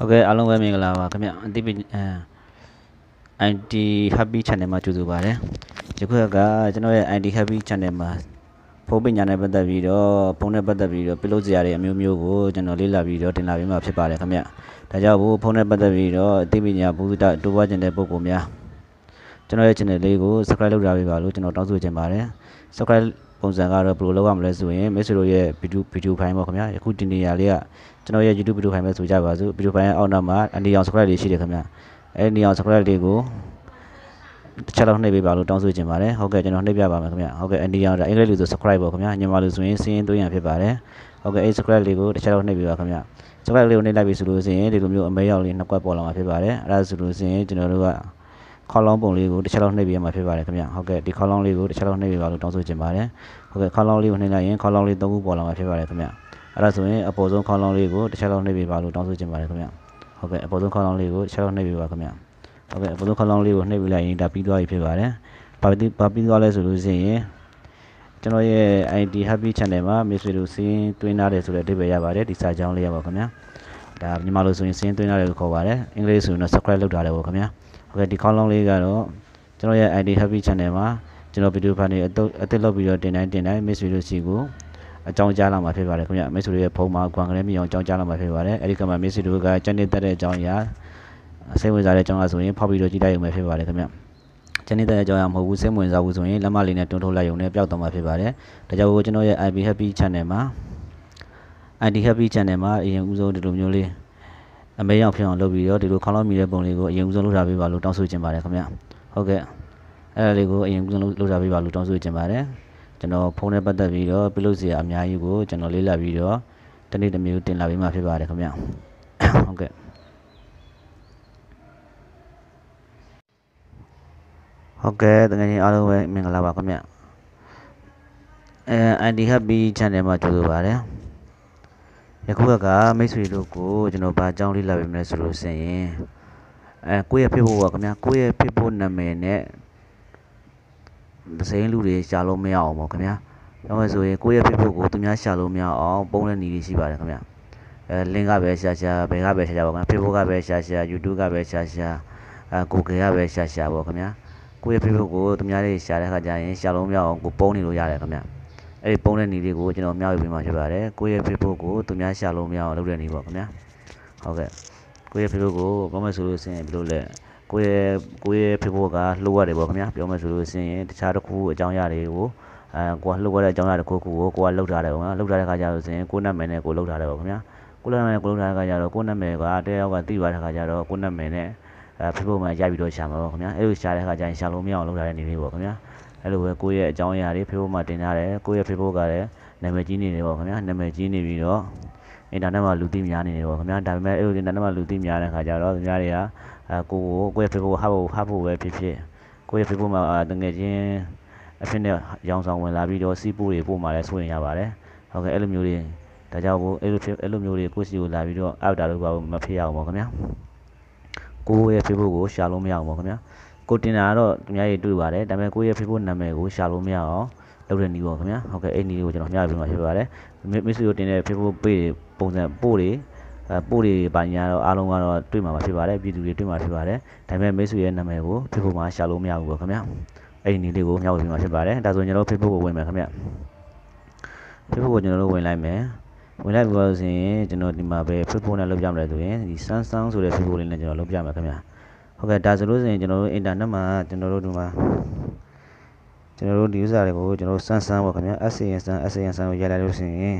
ဟုတ်ကဲ့အားလုံးပဲမင်္ဂလာပါခင်ဗျအတိပအမ် IT Happy Channel မှာကြိုဆိုပါတယ်ဒီခွက်ကကျွန်တော်ရဲ့ IT Happy Channel မှာဖုန်းပညာနဲ့ပတ်သက်ပြီးတော့ဖုန်းနဲ့ပတ်သက်ပြီးတော့ပြုလုပ်စရာတွေအမျိုးမျိုးကိုကျွန်တော်လေ့လာပြီးတော့တင်လာပေးမှာဖြစ်ပါတယ်ခင်ဗျဒါကြောင့်ဘို့ဖုန်းနဲ့ပတ်သက်ပြီးတော့အသိပညာဘူးတတိုးပွားခြင်းတဲ့ပုံပုံများကျွန်တော်ရဲ့ channel လေးကို subscribe လုပ်ထားပေးပါလို့ကျွန်တော်တောင်းဆိုချင်ပါတယ် subscribe ပုံစံကတော့ဘယ်လိုလုပ်ရမလဲဆိုရင်မိတ်ဆွေတို့ရဲ့ဗီဒီယိုဗီဒီယိုဖိုင်ပေါ့ခင်ဗျာအခုဒီနေရာလေးကကျွန်တော်ရဲ့ YouTube ဗီဒီယိုဖိုင်ပဲဆိုကြပါစို့ဗီဒီယိုဖိုင်ရဲ့အောက်နားမှာအနေအောင် subscribe လေးရှိတယ်ခင်ဗျာအဲ့ဒီအောင် subscribe လေးကိုတစ်ချက်လောက်နှိပ်ပေးပါလို့တောင်းဆိုချင်ပါတယ်ဟုတ်ကဲ့ကျွန်တော်နှိပ်ပြပါမယ်ခင်ဗျာဟုတ်ကဲ့အနေအောင်ဒါအင်္ဂလိပ်လိုဆို subscribe ပေါ့ခင်ဗျာမြန်မာလိုဆိုရင်စင်းရင်သွင်းရဖြစ်ပါတယ်ဟုတ်ကဲ့အဲ့ subscribe လေးကိုတစ်ချက်လောက်နှိပ်ပေးပါခင်ဗျာ subscribe လေးကိုနှိပ်လိုက်ပြီဆိုလို့ရှိရင်ဒီလိုမျိုးအမဲရောက်လေးနှစ်ကွက်ပေါ်လာမှာဖြစ်ပါတယ်အဲ့ဒါဆိုလို့ရှိရင်ကျွန်တော်တို့ကခေါလောင်းပုံလေးကိုတစ်ချက်လောက်နှိပ်ပေးရမှာဖြစ်ပါတယ်ခင်ဗျဟုတ်ကဲ့ဒီခေါလောင်းလေးကိုတစ်ချက်လောက်နှိပ်ပေးပါလို့တောင်းဆိုချင်ပါတယ်ဟုတ်ကဲ့ခေါလောင်းလေးကိုနှိပ်လိုက်ရင်ခေါလောင်းလေး၃ခုပေါ်လာမှာဖြစ်ပါတယ်ခင်ဗျအဲ့ဒါဆိုရင် အပေါ်ဆုံးခေါလောင်းလေးကိုတစ်ချက်လောက်နှိပ်ပေးပါလို့တောင်းဆိုချင်ပါတယ်ခင်ဗျဟုတ်ကဲ့အပေါ်ဆုံးခေါလောင်းလေးကိုတစ်ချက်လောက်နှိပ်ပေးပါခင်ဗျဟုတ်ကဲ့အပေါ်ဆုံးခေါလောင်းလေးကိုနှိပ်ပေးလိုက်ရင်ဒါပြီးသွားပြီဖြစ်ပါတယ်ဘာပြီးဘာပြီးသွားလဲဆိုလို့ရှိရင်ကျွန်တော်ရဲ့ ID Happy Channel မှာမိတ်ဆွေတို့စီးရင်တွင်းထားတယ်ဆိုတဲ့အဓိပ္ပာယ်ရပါတယ်ဒီစာကြောင်းလေးရပါခင်ဗျာဒါမြန်မာလိုဆိုရင်စီးရင်တွင်းထားတယ်လို့ခေါ်ပါတယ်အင်္ဂလိပ်ဆိုရင်တော့ subscribe လုပ်ထားတယ်ပေါ့ခင်ဗျာဟုတ်ကဲ့ဒီခေါင်းလုံးလေးကတော့ကျွန်တော်ရဲ့ ID Happy Channel မှာကျွန်တော်ဗီဒီယိုဖန်တွေအသစ်လုပ်ပြီးတော့တင်တိုင်းတင်တိုင်းမိတ်ဆွေတို့စီကိုအကြောင်းကြားလာမှာဖြစ်ပါတယ်ခင်ဗျမိတ်ဆွေတို့ရဲ့ဖုန်းမှာကွန်ကလေးမြောင်အကြောင်းကြားလာမှာဖြစ်ပါတယ်အဲဒီကမှာမိတ်ဆွေတို့ကကြံနေတတ်တဲ့အကြောင်းအရာစိတ်ဝင်စားတဲ့အကြောင်းအရာဆိုရင်ဖောက်ပြီးတော့ကြည့်လိုက်ရုံပဲဖြစ်ပါတယ်ခင်ဗျကျန်နေတဲ့အကြောင်းအရာမဟုတ်ဘူးစိတ်ဝင်စားဘူးဆိုရင်လက်မလေးနဲ့တွန်းထုတ်လိုက်ရုံနဲ့ပျောက်သွားမှာဖြစ်ပါတယ်ဒါကြောင့်ကျွန်တော်ရဲ့ IP Happy Channel မှာ ID Happy Channel မှာအရင်ဦးဆုံးဒီလိုမျိုးလေးအမေရောက်ဖြစ်အောင်လုပ်ပြီးတော့ဒီလိုခေါင်းလောင်းမိတဲ့ပုံလေးကိုအရင်ဦးဆုံးလုပ်ထားပေးပါလို့တောင်းဆိုချင်ပါတယ်ခင်ဗျဟုတ်ကဲ့အဲ့ဒါလေးကိုအရင်ဦးဆုံးလုပ်ထားပေးပါလို့တောင်းဆိုချင်ပါတယ်ကျွန်တော်ဖုန်းနဲ့ပတ်သက်ပြီးတော့ပြုလုပ်စရာအများကြီးကိုကျွန်တော်လေ့လာပြီးတော့တနေ့တစ်မျိုးတင်လာပေးမှာဖြစ်ပါတယ်ခင်ဗျဟုတ်ကဲ့ဟုတ်ကဲ့တကယ်ချင်းအားလုံးပဲမင်္ဂလာပါခင်ဗျအဲ ID Happy Channel မှာကြိုဆိုပါရစေယခုကမိတ်ဆွေတို့ကိုကျွန်တော်ဗာအကြောင်းလေးလာပေးမယ်ဆိုလို့ဆိုရင်အဲကိုယ့်ရဲ့ Facebook ကခင်ဗျာကိုယ့်ရဲ့ Facebook နာမည်နဲ့စိမ်းလူတွေရှာလို့မရအောင်ပေါ့ခင်ဗျာ။ဒါမှဆိုရင်ကိုယ့်ရဲ့ Facebook ကိုသူများရှာလို့မရအောင်ပုံတဲ့နည်းလေးရှိပါတယ်ခင်ဗျာ။အဲ link ကပဲရှာရှာဘယ်ကပဲရှာရှာပေါ့ခင်ဗျာ။ Facebook ကပဲရှာရှာ YouTube ကပဲရှာရှာအဲ Google ကပဲရှာရှာပေါ့ခင်ဗျာ။ကိုယ့်ရဲ့ Facebook ကိုသူများတွေရှာတဲ့အခါကျရင်ရှာလို့မရအောင်ကိုပုံနေလို့ရတယ်ခင်ဗျာ။အဲ့ဒီပုံတဲ့နေလေးကိုကျွန်တော်မျှဝေပေးမှာဖြစ်ပါတယ်ကိုယ့်ရဲ့ Facebook ကိုသူများရှာလို့မရအောင်လုပ်တဲ့နေပေါ့ခင်ဗျာဟုတ်ကဲ့ကိုယ့်ရဲ့ Facebook ကိုကောမယ်ဆိုလို့ရှိရင်ဘယ်လိုလဲကိုယ့်ရဲ့ကိုယ့်ရဲ့ Facebook ကလှုပ်ရတယ်ပေါ့ခင်ဗျာပြောမယ်ဆိုလို့ရှိရင်တခြားတစ်ခုအကြောင်းအရာတွေကိုအဲကိုကလှုပ်ရတဲ့အကြောင်းအရာတစ်ခုခုကိုကိုကလှုပ်ထားတယ်ပေါ့နော်လှုပ်ထားတဲ့ခါကျတော့ဆိုရင်ကိုယ့်နာမည်နဲ့ကိုလှုပ်ထားတယ်ပေါ့ခင်ဗျာကိုယ့်နာမည်နဲ့ကိုလှုပ်ထားတဲ့ခါကျတော့ကိုယ့်နာမည်ကတယောက်ကသိသွားတဲ့ခါကျတော့ကိုယ့်နာမည်နဲ့အဲ Facebook မှာရိုက်ပြီးတော့ရှာမှာပေါ့ခင်ဗျာအဲ့လိုရှာတဲ့ခါကျရင်ရှာလို့မရအောင်လှုပ်ထားတဲ့နေလေးပေါ့ခင်ဗျာအဲ့လိုပဲကိုယ့်ရဲ့အကြောင်းအရာတွေ Facebook မှာတင်ကြတယ်ကိုယ့်ရဲ့ Facebook ကလည်းနာမည်ကြီးနေတယ်ပေါ့ခင်ဗျာနာမည်ကြီးနေပြီးတော့အင်တာနက်မှာလူသိများနေတယ်ပေါ့ခင်ဗျာဒါပေမဲ့အဲ့လိုအင်တာနက်မှာလူသိများတဲ့ခါကျတော့ခင်ဗျားတွေကအဲကိုကိုကိုယ့်ရဲ့ Facebook ဟပ်ဖို့ဟပ်ဖို့ပဲဖြစ်ဖြစ်ကိုယ့်ရဲ့ Facebook မှာတကယ်ချင်းအဖြစ်နဲ့ရောင်ဆောင်ဝင်လာပြီးတော့စီးပိုးတွေပို့มาလဲဆိုရင်ရပါတယ်ဟုတ်ကဲ့အဲ့လိုမျိုးတွေဒါကြောင့်ကိုအဲ့လိုဖြစ်အဲ့လိုမျိုးတွေကိုယ့်စီကိုလာပြီးတော့ app တာလို့ပါမဖြစ်ရအောင်ပေါ့ခင်ဗျာကိုယ့်ရဲ့ Facebook ကိုရှာလို့မရအောင်ပေါ့ခင်ဗျာကိုတင်တာကတော့သူများတွေတွေ့ပါတယ်ဒါပေမဲ့ကိုရဲ့ Facebook နာမည်ကိုရှာလို့မရအောင်လုပ်တဲ့နည်းပေါ့ခင်ဗျာဟုတ်ကဲ့အဲ့နည်းကိုကျွန်တော်မျှဝေပေးမှာဖြစ်ပါတယ်မိတ်ဆွေတို့တင်တဲ့ Facebook page ပုံစံပို့တွေအဲပို့တွေပိုင်းညာတော့အားလုံးကတော့တွေ့မှာဖြစ်ပါတယ်ပြည်သူတွေတွေ့မှာဖြစ်ပါတယ်ဒါပေမဲ့မိတ်ဆွေရဲ့နာမည်ကို Facebook မှာရှာလို့မရဘူးပေါ့ခင်ဗျာအဲ့ဒီနည်းလေးကိုမျှဝေပေးမှာဖြစ်ပါတယ်ဒါဆိုရင်ကျွန်တော် Facebook ကိုဝင်မယ်ခင်ဗျာ Facebook ကိုကျွန်တော်တို့ဝင်လိုက်မယ်ဝင်လိုက်ပြီဆိုရင်ကျွန်တော်ဒီမှာပဲ Facebook နဲ့လုပ်ပြမလဲဆိုရင်ဒီ Samsung ဆိုတဲ့ Facebook လေးနဲ့ကျွန်တော်လုပ်ပြမှာခင်ဗျာဟုတ်ကဲ့ဒါဆိုလို့ဆိုရင်ကျွန်တော်တို့အင်တာနက်မှာကျွန်တော်တို့ဒီမှာကျွန်တော်တို့ဒီဥစ္စာတွေကိုကျွန်တော်စမ်းစမ်းပေါ့ခင်ဗျာ SAN စမ်း SAN စမ်းကိုရိုက်လိုက်လို့ဆိုရင်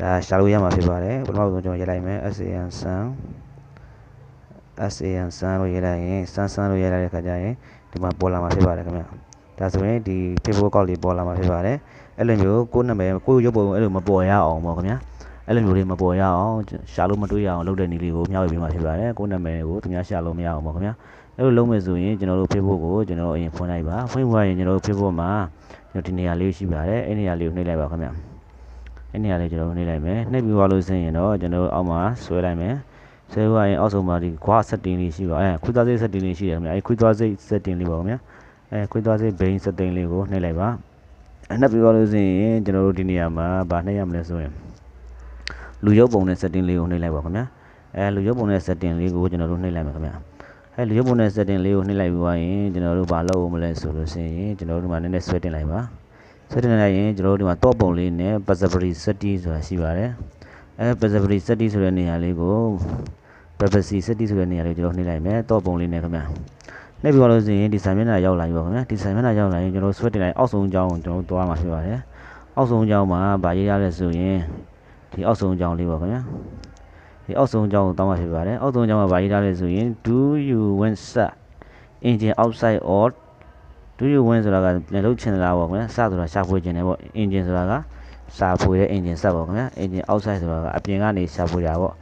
ဒါရှာလို့ရမှာဖြစ်ပါတယ်ပထမဆုံးကျွန်တော်ရိုက်လိုက်မယ် SAN စမ်း SAN စမ်းလို့ရိုက်လိုက်ရင်စမ်းစမ်းလို့ရိုက်လိုက်တဲ့ခါကျရင်ဒီမှာပေါ်လာမှာဖြစ်ပါတယ်ခင်ဗျာဒါဆိုရင်ဒီ Facebook account လေးပေါ်လာမှာဖြစ်ပါတယ်အဲ့လိုမျိုးကိုယ့်နာမည်ကိုယ့်ရုပ်ပုံအဲ့လိုမပေါ်ရအောင်ပေါ့ခင်ဗျာအဲ့လိုမျိုးတွေမပေါ်ရအောင်ရှာလို့မတွေ့ရအောင်လုပ်တဲ့နည်းလေးကိုမျှဝေပေးမှာဖြစ်ပါတယ်ကိုယ့်နာမည်ကိုသူများရှာလို့မရအောင်ပေါ့ခင်ဗျာအဲ့လိုလုပ်မယ်ဆိုရင်ကျွန်တော်တို့ Facebook ကိုကျွန်တော်တို့အရင်ဖွင့်လိုက်ပါဖွင့်ပွားရင်ကျွန်တော်တို့ Facebook မှာကျွန်တော်ဒီနေရာလေးရှိပါတယ်အဲ့နေရာလေးကိုနှိပ်လိုက်ပါခင်ဗျာအဲ့နေရာလေးကျွန်တော်နှိပ်လိုက်မယ်နှိပ်ပြီးွားလို့ဆင်းရင်တော့ကျွန်တော်တို့အောက်မှာဆွဲလိုက်မယ်ဆွဲွားရင်အောက်ဆုံးမှာဒီ graph setting လေးရှိပါအဲခွေးသားစိတ် setting လေးရှိတယ်ခင်ဗျာအဲခွေးသားစိတ် setting လေးပါခင်ဗျာအဲခွေးသားစိတ် bane setting လေးကိုနှိပ်လိုက်ပါနှိပ်ပြီးွားလို့ဆင်းရင်ကျွန်တော်တို့ဒီနေရာမှာဗာနှိပ်ရမလဲဆိုရင်လူရုပ်ပုံနဲ့ setting လေးကိုနှိပ်လိုက်ပါခင်ဗျာအဲလူရုပ်ပုံနဲ့ setting လေးကိုကျွန်တော်တို့နှိပ်လိုက်မယ်ခင်ဗျာအဲလူရုပ်ပုံနဲ့ setting လေးကိုနှိပ်လိုက်ပြီးသွားရင်ကျွန်တော်တို့ဘာလုပ်အောင်မလဲဆိုလို့ရှိရင်ကျွန်တော်တို့ဒီမှာနည်းနည်းဆွဲတင်လိုက်ပါဆွဲတင်လိုက်ရင်ကျွန်တော်တို့ဒီမှာတော့ပုံလေးနဲ့ privacy setting ဆိုတာရှိပါတယ်အဲ privacy setting ဆိုတဲ့နေရာလေးကို privacy setting ဆိုတဲ့နေရာလေးကိုကျွန်တော်နှိပ်လိုက်မယ်တော့ပုံလေးနဲ့ခင်ဗျာနှိပ်ပြီးသွားလို့ရှိရင်ဒီဆိုင်မျက်နှာရောက်လာပြီပါခင်ဗျာဒီဆိုင်မျက်နှာရောက်လာရင်ကျွန်တော်ဆွဲတင်လိုက်အောက်ဆုံးအကြောင်းကိုကျွန်တော်တို့သွားမှာဖြစ်ပါတယ်အောက်ဆုံးအကြောင်းမှာဗာရေးရလဲဆိုရင်ဒီအောက်ဆုံးအကြောင်းလေးပါခင်ဗျာဒီအောက်ဆုံးအကြောင်းကိုတောင်းမှဖြစ်ပါတယ်အောက်ဆုံးအကြောင်းကဘာရေးထားလဲဆိုရင် do you want set engine outside or do you want ဆိုတာကလည်းလုတ်ချင်တာပေါ့ခင်ဗျာစဆိုတာရှာဖွေချင်တယ်ပေါ့ engine ဆိုတာကစာဖွေတဲ့ engine set ပေါ့ခင်ဗျာ engine outside ဆိုတာကအပြင်ကနေရှာဖွေတာပေါ့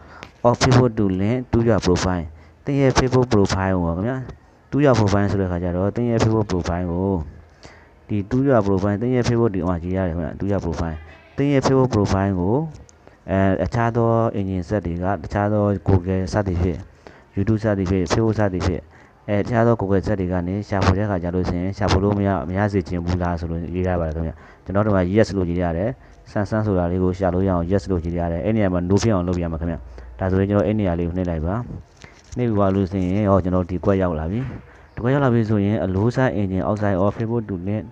of people to link to your profile တင်ရဲ့ Facebook profile ကိုပါခင်ဗျာတူရ profile ဆိုတဲ့ခါကျတော့တင်ရဲ့ Facebook profile ကိုဒီတူရ profile တင်ရဲ့ Facebook ဒီအောင်ကြည့်ရတယ်ခင်ဗျာတူရ profile တင်ရဲ့ Facebook profile ကိုအဲအခြားသော engine set တွေကတခြားသော Google စသည်ဖြင့် YouTube စသည်ဖြင့် Facebook စသည်ဖြင့်အဲတခြားသော Google ဆက်တွေကနေရှာဖွေတဲ့အခါကျလို့ရှိရင်ရှာဖွေလို့မရမရစေချင်ဘူးလားဆိုလို့ရေးရပါတယ်ခင်ဗျကျွန်တော်တို့က yes လို့ရေးရတယ် Samsung ဆိုတာလေးကိုရှာလို့ရအောင် yes လို့ရေးရတယ်အဲ့နေရာမှာ no ဖြစ်အောင်လုပ်ပြရမှာခင်ဗျဒါဆိုရင်ကျွန်တော်အဲ့နေရာလေးကိုနှိပ်လိုက်ပါနှိပ်ပြီးပါလို့ရှိရင်ဟောကျွန်တော်ဒီကွက်ရောက်လာပြီဒီကွက်ရောက်လာပြီဆိုရင် a low side engine outside of Facebook to link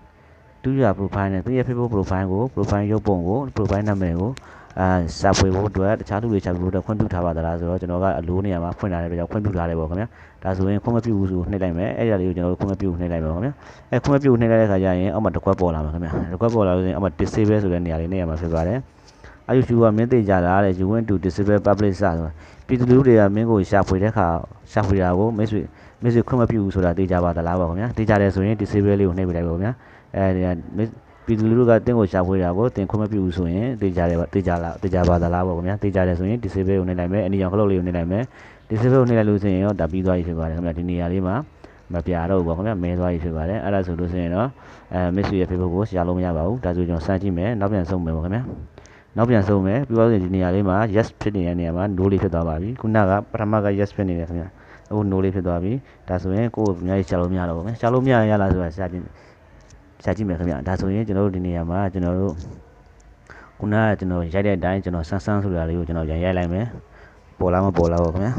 to your profile နဲ့သူ့ရဲ့ Facebook profile ကို profile ရုပ်ပုံကို profile နာမည်ကိုအဲရှာဖွေဖို့အတွက်တခြားသူတွေရှာဖွေဖို့အတွက်ခွင့်ပြုထားပါသလားဆိုတော့ကျွန်တော်ကအလိုနေရာမှာဖွင့်ထားတဲ့အတွက်ကြောင့်ခွင့်ပြုထားတယ်ပေါ့ခင်ဗျာဒါဆိုရင်ခွင့်မပြုဘူးဆိုနှိပ်လိုက်မယ်အဲ့ဒါလေးကိုကျွန်တော်တို့ခွင့်မပြုနှိပ်လိုက်မယ်ပေါ့ခင်ဗျာအဲခွင့်မပြုနှိပ်လိုက်တဲ့အခါကျရင်အောက်မှာတစ်ခွက်ပေါ်လာမှာခင်ဗျာတစ်ခွက်ပေါ်လာလို့ဆိုရင်အောက်မှာ disable ဆိုတဲ့နေရာလေးနေရာမှာဖြစ်ပါတယ်အဲ့ဒီ YouTube ကမင်းသိကြတာတဲ့ you want to disable public ဆိုတာပြည်သူလူတွေကမင်းကိုရှာဖွေတဲ့အခါရှာဖွေတာကိုမိတ်ဆွေမိတ်ဆွေခွင့်မပြုဘူးဆိုတာသိကြပါသလားပေါ့ခင်ဗျာသိကြတယ်ဆိုရင် disable လေးကိုနှိပ်ပြလိုက်ပါခင်ဗျာအဲပြည်သူလူထုကတင့်ကိုရှာဖွေတာကိုတင်ခွင့်မပြုဘူးဆိုရင်တေချာတယ်တေချာလားတေချာပါသလားပေါ့ခင်ဗျာတေချာတယ်ဆိုရင် disable ကိုနှိပ်လိုက်မယ်အနီရောင် clock လေးကိုနှိပ်လိုက်မယ် disable ကိုနှိပ်လိုက်လို့ဆိုရင်တော့ဒါပြီးသွားပြီဖြစ်ပါတယ်ခင်ဗျာဒီနေရာလေးမှာမပြတော့ဘူးပေါ့ခင်ဗျာမဲသွားပြီဖြစ်ပါတယ်အဲ့ဒါဆိုလို့ဆိုရင်တော့အဲ miss ရဲ့ Facebook ကိုရှာလို့မရပါဘူးဒါဆိုကျွန်တော်စမ်းကြည့်မယ်နောက်ပြန်ဆုံးမယ်ပေါ့ခင်ဗျာနောက်ပြန်ဆုံးမယ်ပြီးတော့ဒီနေရာလေးမှာ yes ဖြစ်နေတဲ့နေရာမှာ no လေးဖြစ်သွားပါပြီခုနကပထမက yes ဖြစ်နေတယ်ခင်ဗျာအခု no လေးဖြစ်သွားပြီဒါဆိုရင်ကိုယ်အများကြီးရှာလို့မရတော့ဘူးခင်ဗျာရှာလို့မရရလားဆိုတာရှာကြည့်ရှာကြည့်မယ်ခင်ဗျဒါဆိုရင်ကျွန်တော်တို့ဒီနေရာမှာကျွန်တော်တို့ခုနကကျွန်တော်ရိုက်တဲ့အတိုင်းကျွန်တော်ဆန်းဆန်းဆိုတာလေးကိုကျွန်တော်ရိုက်ရိုက်လိုက်မယ်ပေါ်လာမပေါ်လာပါခင်ဗျာ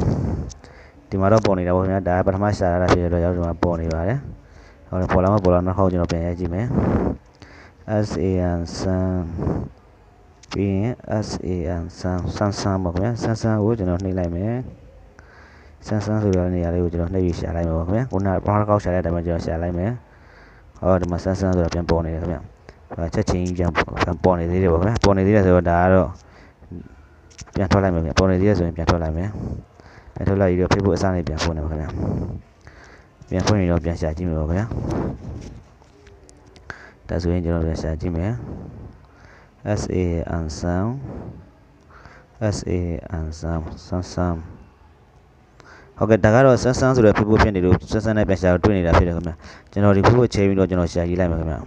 ဒီမှာတော့ပေါ်နေတာပါခင်ဗျာဒါပထမရှာရတာဖြစ်ရတော့ကျွန်တော်ပေါ်နေပါတယ်ဟုတ်တယ်ပေါ်လာမပေါ်လာနောက်ခေါက်ကျွန်တော်ပြန်ရိုက်ကြည့်မယ် SAN sun ပြီးရင် SAN sun ဆန်းဆန်းပါခင်ဗျာဆန်းဆန်းကိုကျွန်တော်နှိပ်လိုက်မယ်ဆန်းဆန်းဆိုတဲ့နေရာလေးကိုကျွန်တော်နှိပ်ပြီးရှာလိုက်မယ်ပါခင်ဗျာခုနကပထမကောက်ရှာတဲ့အတိုင်းကျွန်တော်ရှာလိုက်မယ်အော်ဒီမှာဆန်းဆန်းဆိုတာပြန်ပေါ်နေတယ်ခင်ဗျအဲချက်ချင်းပြန်ပြန်ပေါ်နေသေးတယ်ပေါ့ခင်ဗျပေါ်နေသေးတယ်ဆိုတော့ဒါကတော့ပြန်ထွက်လိုက်မယ်ခင်ဗျပေါ်နေသေးတယ်ဆိုရင်ပြန်ထွက်လိုက်မယ်ပြန်ထွက်လိုက်ပြီးတော့ Facebook အစနဲ့ပြန်ဖွင့်နေပါခင်ဗျပြန်ဖွင့်ရင်တော့ပြန်ရှာကြည့်မယ်ပေါ့ခင်ဗျဒါဆိုရင်ကျွန်တော်ပြန်ရှာကြည့်မယ် SA and sound SA and sound sound sound ဟုတ်ကဲ့ဒါကတော့ဆန်းဆန်းဆိုတဲ့ဖိဖို့ဖြစ်နေလို့ဆန်းဆန်းနဲ့ပြန်ရှာတွေ့နေတာဖြစ်တယ်ခင်ဗျာကျွန်တော်ဒီဖိဖို့ချိန်ပြီးတော့ကျွန်တော်ရှာရေးလိုက်မယ်ခင်ဗျာ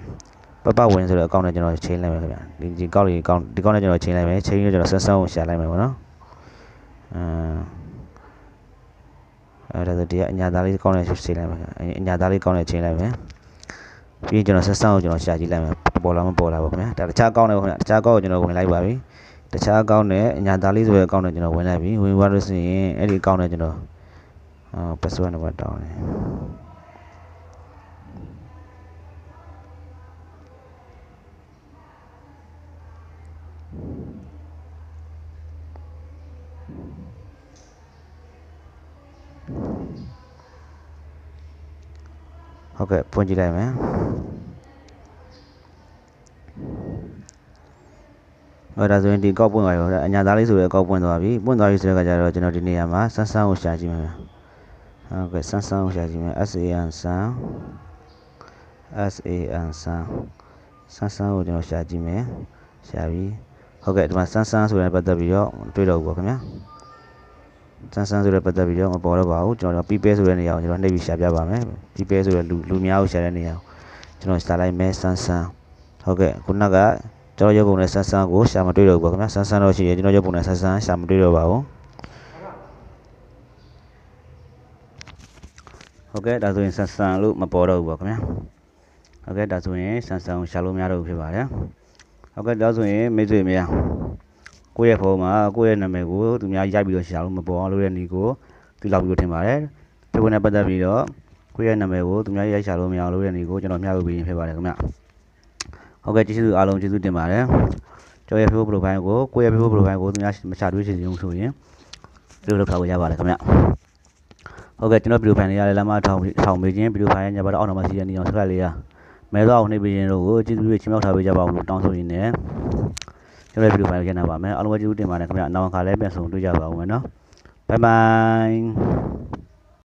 ပပဝင်ဆိုတဲ့အကောင့်နဲ့ကျွန်တော်ချိန်လိုက်မယ်ခင်ဗျာဒီဒီကောက်လေးကောက်ဒီကောက်နဲ့ကျွန်တော်ချိန်လိုက်မယ်ချိန်ပြီးတော့ကျွန်တော်ဆန်းဆန်းကိုရှာလိုက်မယ်ပေါ့နော်အဲအဲ့ဒါဆိုဒီကအညာသားလေးကောက်နဲ့ချိန်လိုက်မယ်ခင်ဗျာအညာသားလေးကောက်နဲ့ချိန်လိုက်မယ်ပြီးကျွန်တော်ဆန်းဆန်းကိုကျွန်တော်ရှာကြည့်လိုက်မယ်ပေါ်လာမပေါ်လာပါခင်ဗျာဒါတခြားကောက်နဲ့ခင်ဗျာတခြားကောက်ကိုကျွန်တော်ဝင်လိုက်ပါပြီတခြားကောက်နဲ့အညာသားလေးဆိုတဲ့အကောင့်နဲ့ကျွန်တော်ဝင်လိုက်ပြီဝင်သွားလို့ဆိုရင်အဲ့ဒီအကောင့်နဲ့ကျွန်တော်အာ password နံပါတ်တောင်းတယ်ဟုတ်ကဲ့ပွင့်ကြည့်လိုက်မယ်ဟောဒါဆိုရင်ဒီကောက်ပွင့်သွားရောအညာသားလေးဆိုရဲကောက်ပွင့်သွားပြီပွင့်သွားပြီဆိုတဲ့အခါကျတော့ကျွန်တော်ဒီနေရာမှာဆန်းဆန်းကိုရှာကြည့်မယ်ဟုတ်ကဲ့ဆန်းဆန်းကိုရှာကြည့်မယ် SAN ဆန်း SAN ဆန်းဆန်းဆန်းကိုကျွန်တော်ရှာကြည့်မယ်ရှာပြီးဟုတ်ကဲ့ဒီမှာဆန်းဆန်းဆိုတဲ့ပတ်သက်ပြီးတော့တွေ့တော့ဘူးပေါ့ခင်ဗျာဆန်းဆန်းဆိုတဲ့ပတ်သက်ပြီးတော့မပေါ်တော့ပါဘူးကျွန်တော်ပြီးပဲဆိုတဲ့နေရာကိုကျွန်တော်နှိပ်ပြီးရှာပြပါမယ်ပြီးပဲဆိုတဲ့လူလူများကိုရှာတဲ့နေရာကိုကျွန်တော်ရှာလိုက်မယ်ဆန်းဆန်းဟုတ်ကဲ့ခုနကကျွန်တော်ရုပ်ပုံနဲ့ဆန်းဆန်းကိုရှာမတွေ့တော့ဘူးပေါ့ခင်ဗျာဆန်းဆန်းတော့ရှိရင်ကျွန်တော်ရုပ်ပုံနဲ့ဆန်းဆန်းရှာမတွေ့တော့ပါဘူးဟုတ်ကဲ့ဒါဆိုရင်ဆန်ဆန်လို့မပေါ်တော့ဘူးပေါ့ခင်ဗျာဟုတ်ကဲ့ဒါဆိုရင်ဆန်ဆန်ကိုရှာလို့မရတော့ဘူးဖြစ်ပါတယ်ဟုတ်ကဲ့ဒါဆိုရင်မိတ်ဆွေများကိုယ့်ရဲ့ဖုန်းမှာကိုယ့်ရဲ့နာမည်ကိုသူများရိုက်ပြီးတော့ရှာလို့မပေါ်အောင်လုပ်တဲ့နည်းကိုသူလောက်ပြီးတော့ထင်ပါတယ်ဒီဝင်နဲ့ပတ်သက်ပြီးတော့ကိုယ့်ရဲ့နာမည်ကိုသူများရိုက်ရှာလို့မရအောင်လုပ်တဲ့နည်းကိုကျွန်တော်မျှဝေပေးခြင်းဖြစ်ပါတယ်ခင်ဗျာဟုတ်ကဲ့ကျေးဇူးအားလုံးကျေးဇူးတင်ပါတယ်ကျော်ရဲ့ Facebook profile ကိုကိုယ့်ရဲ့ Facebook profile ကိုသူများမရှာတွေ့ချင်ဘူးဆိုရင်ဒီလိုလုပ်ထားလို့ရပါတယ်ခင်ဗျာဟုတ်ကဲ့ကျွန်တော်ဗီဒီယိုဖိုင်လေးရလဲလမ်းမထောင်ထောင်ပေးခြင်းဗီဒီယိုဖိုင်ရညဘက်တော့အောက်နောက်မှာစီရနေအောင်ဆက်ကလေးရမဲသွားအောင်နှိပ်ပေးခြင်းတို့ကိုကျေးဇူးတွေချင်းမြောက်ထားပေးကြပါအောင်လို့တောင်းဆိုရင်းနဲ့ကျွန်တော်ဗီဒီယိုဖိုင်ကိုညနေပါမယ်အားလုံးပဲကျေးဇူးတင်ပါတယ်ခင်ဗျာနောက်ခါလည်းပြန်ဆုံတွေ့ကြပါဦးမယ်နော်ဘိုင်ဘိုင်